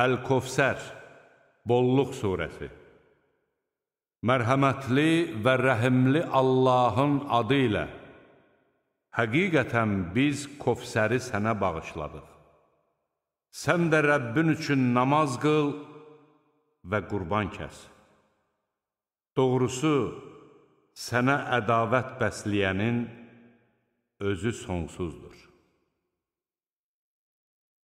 Əl-Kofsər Bolluq Suresi Mərhəmətli və rəhimli Allahın adı ilə Həqiqətən biz Kofsəri sənə bağışladıq. Sən də Rəbbin üçün namaz qıl və qurban kəs. Doğrusu, sənə ədavət bəsləyənin özü sonsuzdur.